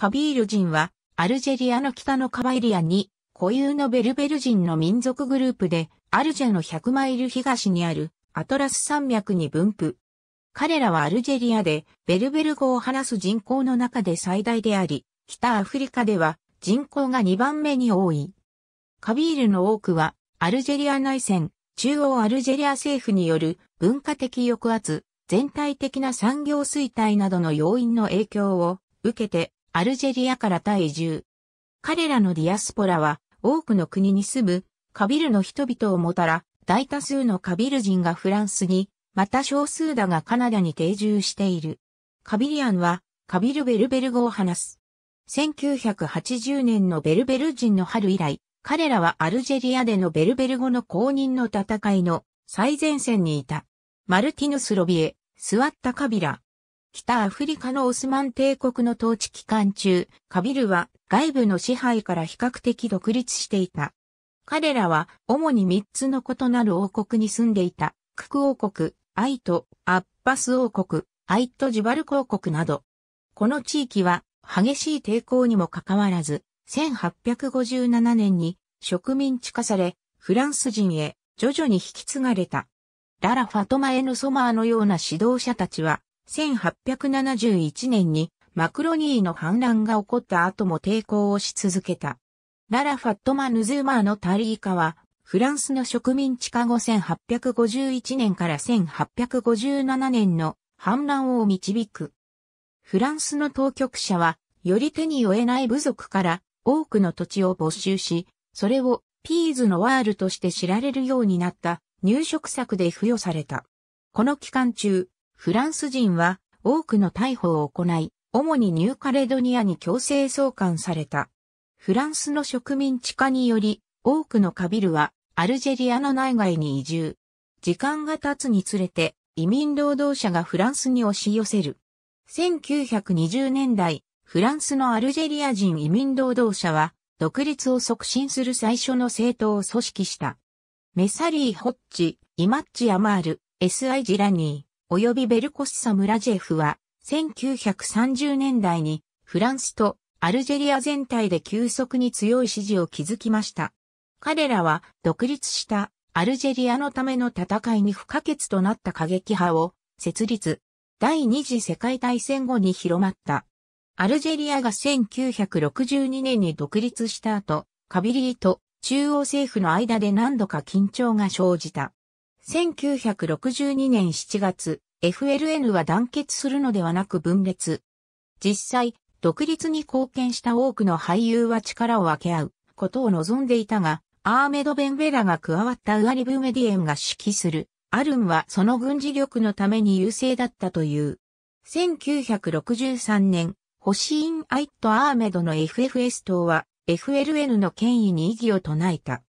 カビール人は、アルジェリアの北のカバイリアに、固有のベルベル人の民族グループで、アルジェの100マイル東にあるアトラス山脈に分布。彼らはアルジェリアでベルベル語を話す人口の中で最大であり、北アフリカでは人口が2番目に多い。カビールの多くはアルジェリア内戦、中央アルジェリア政府による文化的抑圧、全体的な産業衰退などの要因の影響を受けてアルジェリアから退住。彼らのディアスポラは多くの国に住むカビルの人々をもたら、大多数のカビル人がフランスに、また少数だがカナダに定住している。カビリアンはカビルベルベル語を話す。1980年のベルベル人の春以来、彼らはアルジェリアでのベルベル語の公認の戦いの最前線にいた。マルティヌス・ロビエ、スワッタ・カビラ、北アフリカのオスマン帝国の統治期間中、カビルは外部の支配から比較的独立していた。彼らは主に3つの異なる王国に住んでいた、クク王国、アイト、アッバス王国、アイトジバル公国など。この地域は激しい抵抗にもかかわらず、1857年に植民地化され、フランス人へ徐々に引き継がれた。ララ・ファトマ・エヌ・ソマーのような指導者たちは、1871年にマクロニーの反乱が起こった後も抵抗をし続けた。ララファットマヌズーマーのタリーカは、フランスの植民地化後1851年から1857年の反乱を導く。フランスの当局者は、より手に負えない部族から多くの土地を没収し、それをピーズのワールとして知られるようになった入植策で付与された。この期間中、フランス人は多くの逮捕を行い、主にニューカレドニアに強制送還された。フランスの植民地化により、多くのカビルはアルジェリアの内外に移住。時間が経つにつれて移民労働者がフランスに押し寄せる。1920年代、フランスのアルジェリア人移民労働者は独立を促進する最初の政党を組織した。メサリー・ホッチ、イマッチ・アマール、S.I. ジラニー。及びベルコッサ・ムラジェフは、1930年代にフランスとアルジェリア全体で急速に強い支持を築きました。彼らは独立したアルジェリアのための戦いに不可欠となった過激派を設立。第二次世界大戦後に広まった。アルジェリアが1962年に独立した後、カビリーと中央政府の間で何度か緊張が生じた。1962年7月、FLN は団結するのではなく分裂。実際、独立に貢献した多くの俳優は力を分け合うことを望んでいたが、アーメド・ベンベラが加わったウアリブ・メディエンが指揮する、アルンはその軍事力のために優勢だったという。1963年、ホシーン・アイット・アーメドの FFS 党は FLN の権威に異議を唱えた。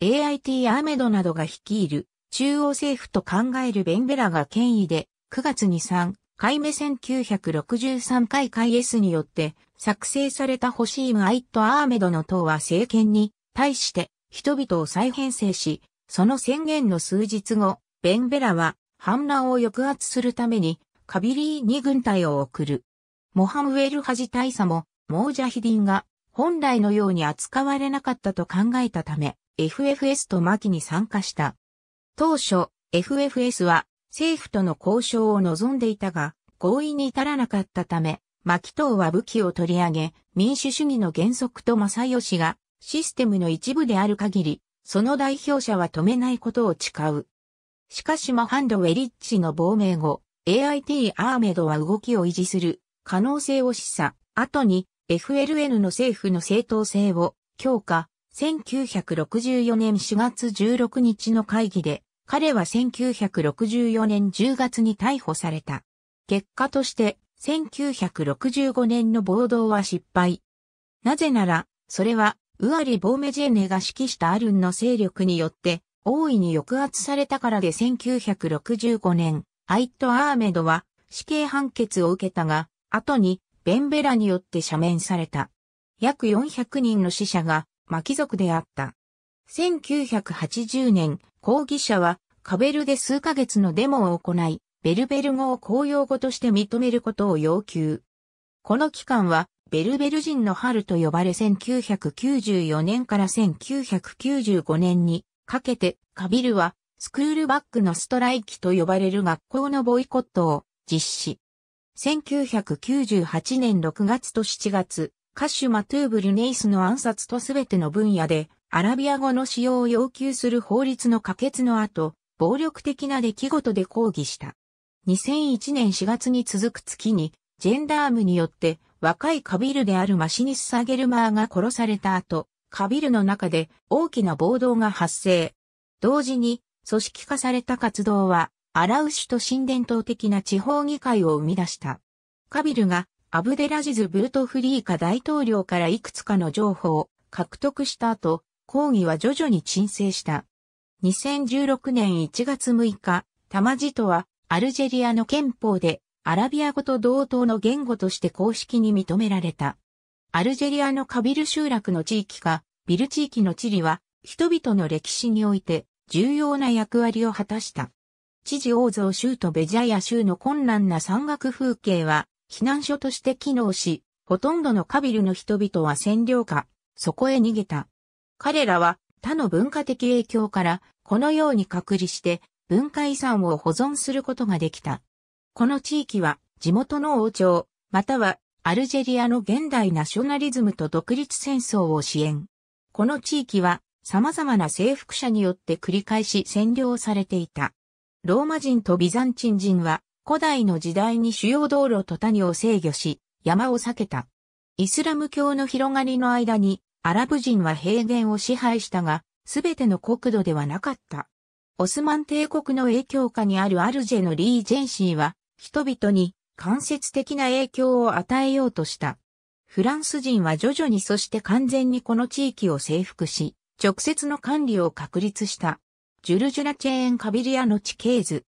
AIT アーメドなどが率いる中央政府と考えるベンベラが権威で、9月に3回目1963回回 S によって作成されたホシーム・アイット・アーメドの党は政権に対して人々を再編成し、その宣言の数日後、ベンベラは反乱を抑圧するためにカビリーに軍隊を送る。モハムウェルハジ大佐も、モージャヒディンが本来のように扱われなかったと考えたため、FFS とマキに参加した。当初、FFS は政府との交渉を望んでいたが、合意に至らなかったため、マキトーは武器を取り上げ、民主主義の原則と正義がシステムの一部である限り、その代表者は止めないことを誓う。しかしマハンド・ウェリッチの亡命後、AIT アーメドは動きを維持する可能性を示唆、後に FLN の政府の正当性を強化、1964年4月16日の会議で彼は1964年10月に逮捕された。結果として、1965年の暴動は失敗。なぜなら、それは、ウアリ・ボーメジェネが指揮したアルンの勢力によって、大いに抑圧されたからで1965年、アイット・アーメドは死刑判決を受けたが、後にベンベラによって赦免された。約400人の死者がマキ族であった。1980年、抗議者はカベルで数ヶ月のデモを行い、ベルベル語を公用語として認めることを要求。この期間は、ベルベル人の春と呼ばれ1994年から1995年にかけて、カビルはスクールバックのストライキと呼ばれる学校のボイコットを実施。1998年6月と7月、カシュマトゥーブルネイスの暗殺とすべての分野でアラビア語の使用を要求する法律の可決の後、暴力的な出来事で抗議した。2001年4月に続く月に、ジェンダームによって若いカビルであるマシニス・サゲルマーが殺された後、カビルの中で大きな暴動が発生。同時に、組織化された活動は、アラウシュと新伝統的な地方議会を生み出した。カビルがアブデラジズ・ブルトフリーカ大統領からいくつかの情報を獲得した後、抗議は徐々に沈静した。2016年1月6日、タマジとはアルジェリアの憲法でアラビア語と同等の言語として公式に認められた。アルジェリアのカビル集落の地域か、ビル地域の地理は、人々の歴史において重要な役割を果たした。知事王像州とベジャヤ州の困難な山岳風景は、避難所として機能し、ほとんどのカビルの人々は占領下、そこへ逃げた。彼らは他の文化的影響からこのように隔離して文化遺産を保存することができた。この地域は地元の王朝、またはアルジェリアの現代ナショナリズムと独立戦争を支援。この地域は様々な征服者によって繰り返し占領されていた。ローマ人とビザンチン人は古代の時代に主要道路と谷を制御し、山を避けた。イスラム教の広がりの間にアラブ人は平原を支配したが、すべての国土ではなかった。オスマン帝国の影響下にあるアルジェのリージェンシーは、人々に間接的な影響を与えようとした。フランス人は徐々にそして完全にこの地域を征服し、直接の管理を確立した。ジュルジュラチェーンカビリアの地形図。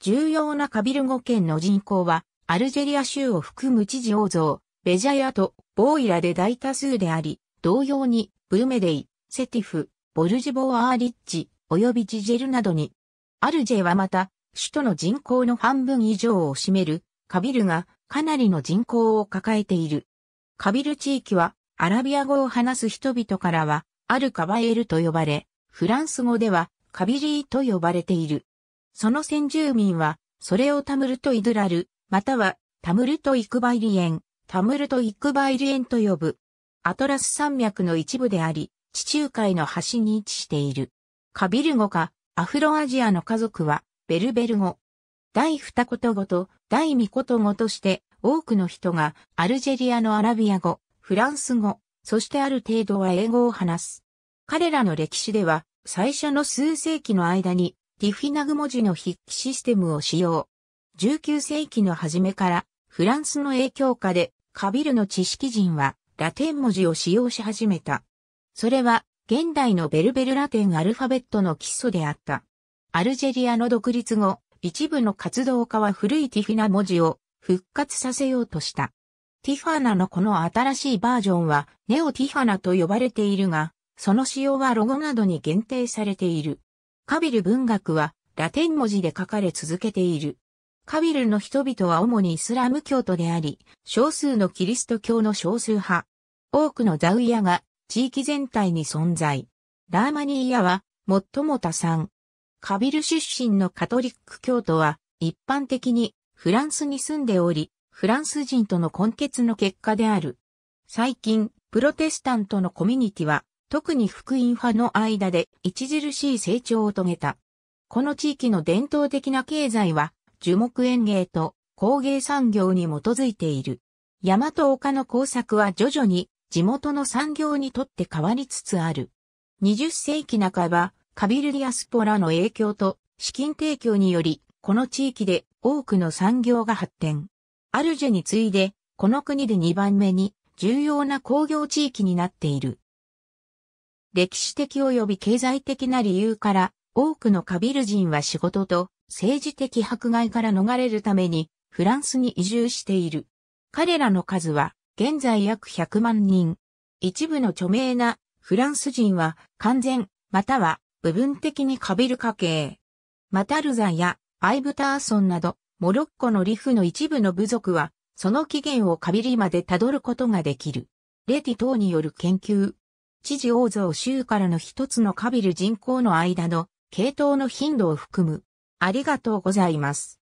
重要なカビル語圏の人口は、アルジェリア州を含む知事王像、ベジャヤとボーイラで大多数であり、同様に、ブーメデイ、セティフ、ボルジボーアーリッチ、及びジジェルなどに、アルジェはまた、首都の人口の半分以上を占める、カビルがかなりの人口を抱えている。カビル地域は、アラビア語を話す人々からは、アルカバエルと呼ばれ、フランス語では、カビリーと呼ばれている。その先住民は、それをタムルとイドラル、または、タムルとイクバイリエン、タムルとイクバイリエンと呼ぶ。アトラス山脈の一部であり、地中海の端に位置している。カビル語か、アフロアジアの家族は、ベルベル語。第二言語と第二言語として多くの人がアルジェリアのアラビア語、フランス語、そしてある程度は英語を話す。彼らの歴史では最初の数世紀の間にティフィナグ文字の筆記システムを使用。19世紀の初めからフランスの影響下でカビルの知識人はラテン文字を使用し始めた。それは、現代のベルベルラテンアルファベットの基礎であった。アルジェリアの独立後、一部の活動家は古いティフィナ文字を復活させようとした。ティファナのこの新しいバージョンはネオティファナと呼ばれているが、その使用はロゴなどに限定されている。カビル文学はラテン文字で書かれ続けている。カビルの人々は主にイスラム教徒であり、少数のキリスト教の少数派、多くのザウイヤが地域全体に存在。ラーマニーヤは最も多産。カビル出身のカトリック教徒は一般的にフランスに住んでおり、フランス人との根結の結果である。最近、プロテスタントのコミュニティは、特に福音派の間で著しい成長を遂げた。この地域の伝統的な経済は、樹木園芸と工芸産業に基づいている。山と丘の工作は徐々に地元の産業にとって変わりつつある。20世紀半ば、カビルディアスポラの影響と資金提供により、この地域で多くの産業が発展。アルジェに次いで、この国で2番目に重要な工業地域になっている。歴史的及び経済的な理由から、多くのカビル人は仕事と政治的迫害から逃れるためにフランスに移住している。彼らの数は現在約100万人。一部の著名なフランス人は完全または部分的にカビル家系。マタルザやアイブターソンなどモロッコのリフの一部の部族はその起源をカビリまでたどることができる。レティ等による研究。知事王像州からの一つのカビル人口の間の系統の頻度を含む。ありがとうございます。